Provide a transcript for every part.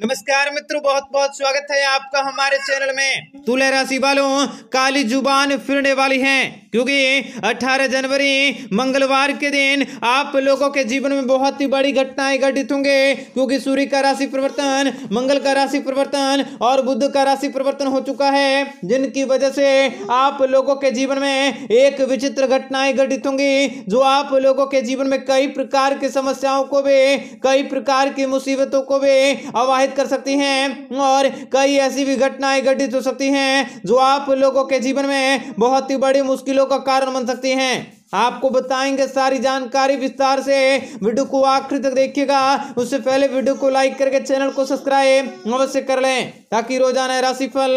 नमस्कार मित्रों बहुत बहुत स्वागत है आपका हमारे चैनल में तुला राशि वालों काली जुबान फिरने वाली है क्योंकि 18 जनवरी मंगलवार के दिन आप लोगों के जीवन में बहुत ही बड़ी घटनाएं घटित होंगे क्योंकि सूर्य का राशि परिवर्तन मंगल का राशि परिवर्तन और बुद्ध का राशि परिवर्तन हो चुका है जिनकी वजह से आप लोगों के जीवन में एक विचित्र घटनाएं घटित होंगी जो आप लोगों के जीवन में कई प्रकार की समस्याओं को भी कई प्रकार की मुसीबतों को भी अवाह प्रोत्साहित कर सकती हैं और कई ऐसी भी घटनाएं घटित हो सकती हैं जो आप लोगों के जीवन में बहुत ही बड़ी मुश्किलों का कारण बन सकती हैं आपको बताएंगे सारी जानकारी विस्तार से वीडियो को आखिर तक देखिएगा उससे पहले वीडियो को लाइक करके चैनल को सब्सक्राइब अवश्य कर लें ताकि रोजाना राशिफल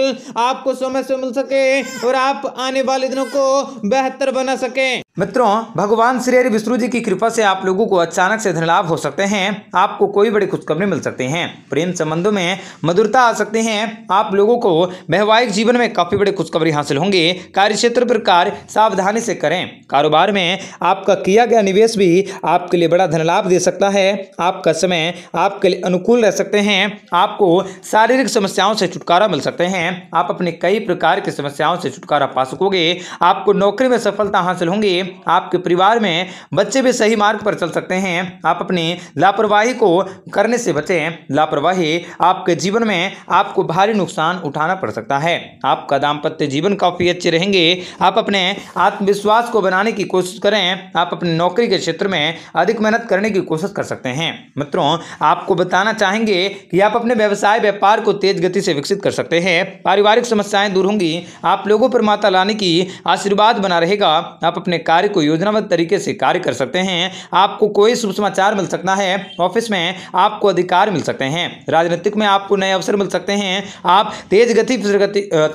आपको समय से मिल सके और आप आने वाले दिनों को बेहतर बना सकें मित्रों भगवान श्री हरि विष्णु जी की कृपा से आप लोगों को अचानक से धन लाभ हो सकते हैं आपको कोई बड़ी खुशखबरी मिल सकते हैं प्रेम संबंधों में मधुरता आ सकते हैं आप लोगों को वैवाहिक जीवन में काफ़ी बड़ी खुशखबरी हासिल होंगे कार्य क्षेत्र पर कार्य सावधानी से करें कारोबार में आपका किया गया निवेश भी आपके लिए बड़ा धन लाभ दे सकता है आपका समय आपके लिए अनुकूल रह सकते हैं आपको शारीरिक समस्याओं से छुटकारा मिल सकते हैं आप अपने कई प्रकार की समस्याओं से छुटकारा पा सकोगे आपको नौकरी में सफलता हासिल होंगी आपके परिवार में बच्चे भी सही मार्ग पर चल सकते हैं आप अपनी लापरवाही को करने से बचें लापरवाही आपके जीवन में आपको भारी नुकसान उठाना पड़ सकता है आपका दाम्पत्य जीवन काफ़ी अच्छे रहेंगे आप अपने आत्मविश्वास को बनाने की कोशिश करें आप अपनी नौकरी के क्षेत्र में अधिक मेहनत करने की कोशिश कर सकते हैं मित्रों आपको बताना चाहेंगे कि आप अपने व्यवसाय व्यापार को तेज गति से विकसित कर सकते हैं पारिवारिक समस्याएं दूर होंगी आप लोगों पर माता लाने की आशीर्वाद बना रहेगा आप अपने कार्य कार्य को योजनाबद्ध तरीके से कार्य कर सकते हैं आपको कोई शुभ समाचार मिल सकता है ऑफिस में आपको अधिकार मिल सकते हैं राजनीतिक में आपको नए अवसर मिल सकते हैं आप तेज गति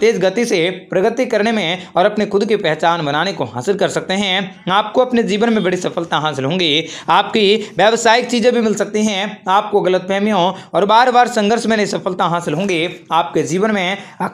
तेज गति से प्रगति करने में और अपने खुद की पहचान बनाने को हासिल कर सकते हैं आपको अपने जीवन में बड़ी सफलता हासिल होंगी आपकी व्यावसायिक चीज़ें भी मिल सकती हैं आपको गलत फहमियों और बार बार संघर्ष में नई सफलता हासिल होंगी आपके जीवन में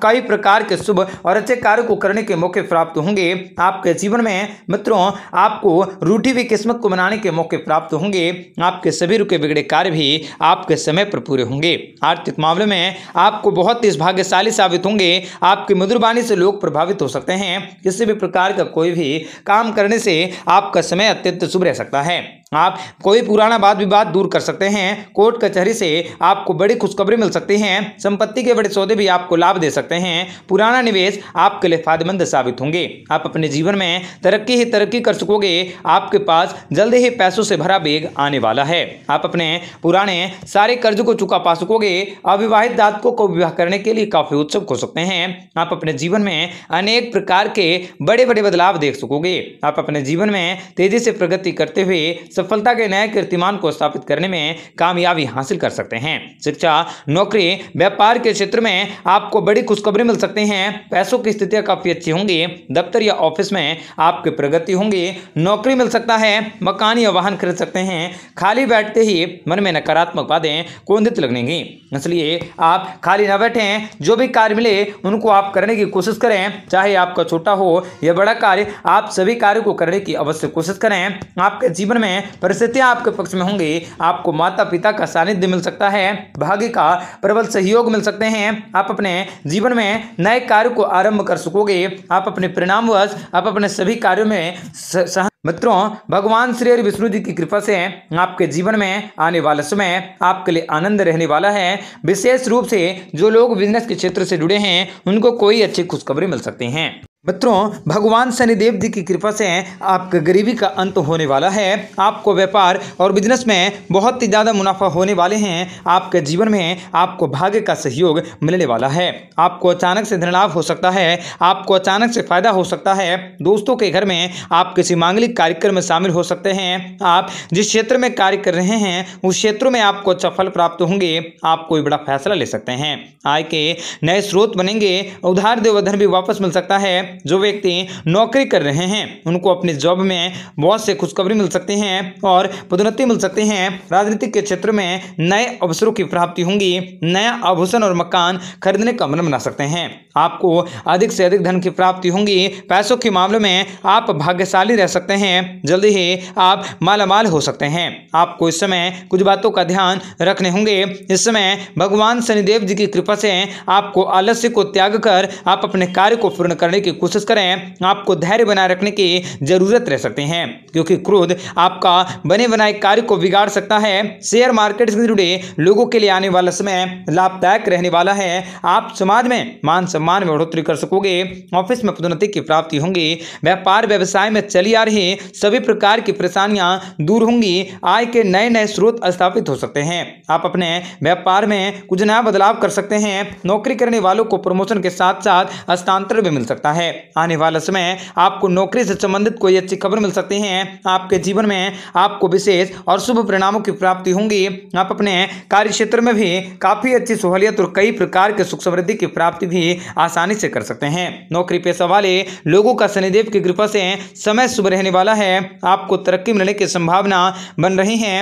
कई प्रकार के शुभ और अच्छे कार्य को करने के मौके प्राप्त होंगे आपके जीवन में मित्रों मित्रों आपको रूठी हुई किस्मत को बनाने के मौके प्राप्त होंगे आपके सभी रुके बिगड़े कार्य भी आपके समय पर पूरे होंगे आर्थिक मामले में आपको बहुत ही भाग्यशाली साबित होंगे आपकी मधुरबाणी से लोग प्रभावित हो सकते हैं किसी भी प्रकार का कोई भी काम करने से आपका समय अत्यंत शुभ रह सकता है आप कोई पुराना वाद विवाद दूर कर सकते हैं कोर्ट कचहरी से आपको बड़ी खुशखबरी मिल सकती है संपत्ति के बड़े सौदे भी आपको लाभ दे सकते हैं पुराना निवेश आपके लिए फायदेमंद साबित होंगे आप अपने जीवन में तरक्की ही तरक्की कर सकोगे आपके पास जल्द ही पैसों से भरा बेग आने वाला है आप अपने पुराने सारे कर्ज को चुका पा सकोगे अविवाहित दातकों को विवाह करने के लिए काफी उत्सुक हो सकते हैं आप अपने जीवन में अनेक प्रकार के बड़े बड़े बदलाव देख सकोगे आप अपने जीवन में तेजी से प्रगति करते हुए सफलता के नए कीर्तिमान को स्थापित करने में कामयाबी हासिल कर सकते हैं शिक्षा नौकरी व्यापार के क्षेत्र में आपको बड़ी खुशखबरी मिल सकती है पैसों की स्थितियाँ काफ़ी अच्छी होंगी दफ्तर या ऑफिस में आपकी प्रगति होंगी नौकरी मिल सकता है मकान या वाहन खरीद सकते हैं खाली बैठते ही मन में नकारात्मक बातें कोंदित लगनेगी इसलिए आप खाली न बैठें जो भी कार्य मिले उनको आप करने की कोशिश करें चाहे आपका छोटा हो या बड़ा कार्य आप सभी कार्य को करने की अवश्य कोशिश करें आपके जीवन में परिस्थितियां आपके पक्ष में होंगी आपको माता पिता का सानिध्य मिल सकता है भाग्य का प्रबल सहयोग मिल सकते हैं आप अपने जीवन में नए कार्य को आरंभ कर सकोगे आप अपने परिणामवश आप अपने सभी कार्यों में सह मित्रों भगवान श्री हरि विष्णु जी की कृपा से आपके जीवन में आने वाले समय आपके लिए आनंद रहने वाला है विशेष रूप से जो लोग बिजनेस के क्षेत्र से जुड़े हैं उनको कोई अच्छी खुशखबरी मिल सकती हैं मित्रों भगवान शनिदेव जी की कृपा से आपके गरीबी का अंत होने वाला है आपको व्यापार और बिजनेस में बहुत ही ज़्यादा मुनाफा होने वाले हैं आपके जीवन में आपको भाग्य का सहयोग मिलने वाला है आपको अचानक से धनलाभ हो सकता है आपको अचानक से फायदा हो सकता है दोस्तों के घर में आप किसी मांगलिक कार्यक्रम में शामिल हो सकते हैं आप जिस क्षेत्र में कार्य कर रहे हैं उस क्षेत्रों में आपको अच्छा फल प्राप्त होंगे आप कोई बड़ा फैसला ले सकते हैं आय के नए स्रोत बनेंगे उधार देवधन भी वापस मिल सकता है जो व्यक्ति नौकरी कर रहे हैं उनको अपने जॉब में बहुत से खुशखबरी मिल सकते हैं और पदोन्नति मिल सकते हैं राजनीतिक के क्षेत्र में नए अवसरों की प्राप्ति होंगी नया आभूषण और मकान खरीदने का मन बना सकते हैं आपको अधिक से अधिक धन की प्राप्ति होंगी पैसों के मामले में आप भाग्यशाली रह सकते हैं जल्दी ही आप मालामाल हो सकते हैं आपको इस समय कुछ बातों का ध्यान रखने होंगे इस समय भगवान शनिदेव जी की कृपा से आपको आलस्य को त्याग कर आप अपने कार्य को पूर्ण करने की कोशिश करें आपको धैर्य बनाए रखने की ज़रूरत रह सकते हैं क्योंकि क्रोध आपका बने बनाए कार्य को बिगाड़ सकता है शेयर मार्केट से जुड़े लोगों के लिए आने वाला समय लाभदायक रहने वाला है आप समाज में मान सम्मान में बढ़ोतरी कर सकोगे ऑफिस में पदोन्नति की प्राप्ति होंगी व्यापार व्यवसाय में चली आ रही सभी प्रकार की परेशानियां दूर होंगी आय के नए नए स्रोत स्थापित हो सकते हैं आप अपने व्यापार में कुछ नया बदलाव कर सकते हैं नौकरी करने वालों को प्रमोशन के साथ साथ हस्तांतरण भी मिल सकता है है आने वाला समय आपको नौकरी से संबंधित कोई अच्छी खबर मिल सकती है आपके जीवन में आपको विशेष और शुभ परिणामों की प्राप्ति होंगी आप अपने कार्य क्षेत्र में भी काफ़ी अच्छी सहूलियत और कई प्रकार के सुख समृद्धि की प्राप्ति भी आसानी से कर सकते हैं नौकरी पेशा वाले लोगों का शनिदेव की कृपा से समय शुभ रहने वाला है आपको तरक्की मिलने की संभावना बन रही है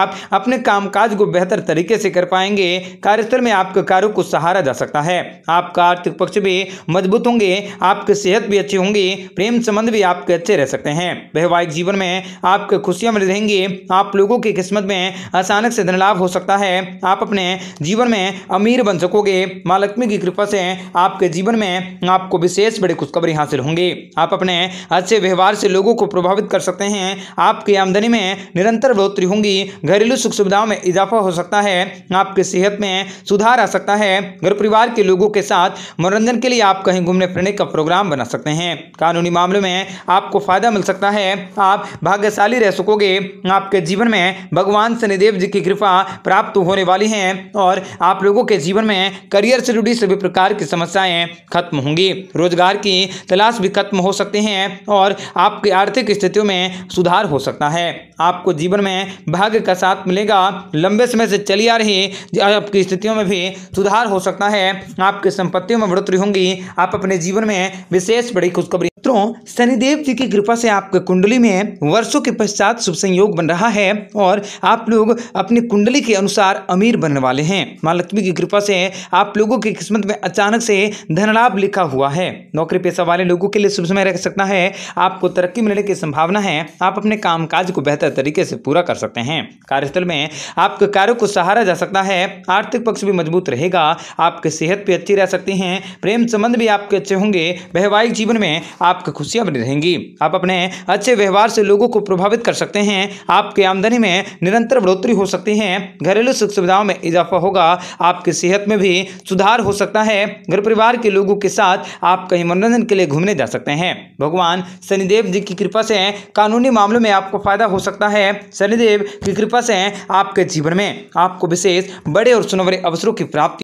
आप अपने कामकाज को बेहतर तरीके से कर पाएंगे कार्यस्थल में आपके कार्यों को सहारा जा सकता है आपका आर्थिक पक्ष भी मजबूत होंगे आपके आपकी सेहत भी अच्छी होंगी प्रेम संबंध भी आपके अच्छे रह सकते हैं वैवाहिक जीवन में आपके खुशियां मिल रहेंगी आप लोगों की किस्मत में अचानक से धन लाभ हो सकता है आप अपने जीवन में अमीर बन सकोगे माँ लक्ष्मी की कृपा से आपके जीवन में आपको विशेष बड़ी खुशखबरी हासिल होंगी आप अपने अच्छे व्यवहार से लोगों को प्रभावित कर सकते हैं आपकी आमदनी में निरंतर बढ़ोतरी होंगी घरेलू सुख सुविधाओं में इजाफा हो सकता है आपकी सेहत में सुधार आ सकता है घर परिवार के लोगों के साथ मनोरंजन के लिए आप कहीं घूमने फिरने का प्रोग्राम नाम बना सकते हैं कानूनी मामलों में आपको फ़ायदा मिल सकता है आप भाग्यशाली रह सकोगे आपके जीवन में भगवान शनिदेव जी की कृपा प्राप्त होने वाली है और आप लोगों के जीवन में करियर से जुड़ी सभी प्रकार की समस्याएं खत्म होंगी रोजगार की तलाश भी खत्म हो सकती हैं और आपकी आर्थिक स्थितियों में सुधार हो सकता है आपको जीवन में भाग्य का साथ मिलेगा लंबे समय से चली आ रही आपकी स्थितियों में भी सुधार हो सकता है आपकी संपत्तियों में बढ़ोतरी होंगी आप अपने जीवन में विशेष बड़ी खुशखबरी मित्रों शनिदेव जी की कृपा से आपके कुंडली में वर्षों के पश्चात शुभ संयोग बन रहा है और आप लोग अपनी कुंडली के अनुसार अमीर बनने वाले हैं माँ लक्ष्मी की कृपा से आप लोगों की किस्मत में अचानक से धनलाभ लिखा हुआ है नौकरी पेशा वाले लोगों के लिए शुभ समय रह सकता है आपको तरक्की मिलने की संभावना है आप अपने काम को बेहतर तरीके से पूरा कर सकते हैं कार्यस्थल में आपके कार्यों को सहारा जा सकता है आर्थिक पक्ष भी मजबूत रहेगा आपकी सेहत भी अच्छी रह सकती है प्रेम संबंध भी आपके अच्छे होंगे वैवाहिक जीवन में आप आपकी खुशियाँ बनी रहेंगी आप अपने अच्छे व्यवहार से लोगों को प्रभावित कर सकते हैं आपकी आमदनी में निरंतर बढ़ोतरी हो सकती है घरेलू सुख सुविधाओं में इजाफा होगा आपकी सेहत में भी सुधार हो सकता है घर परिवार के लोगों के साथ आप कहीं मनोरंजन के लिए घूमने जा सकते हैं भगवान शनिदेव जी की कृपा से कानूनी मामलों में आपको फायदा हो सकता है शनिदेव की कृपा से आपके जीवन में आपको विशेष बड़े और सुनवरे अवसरों की प्राप्ति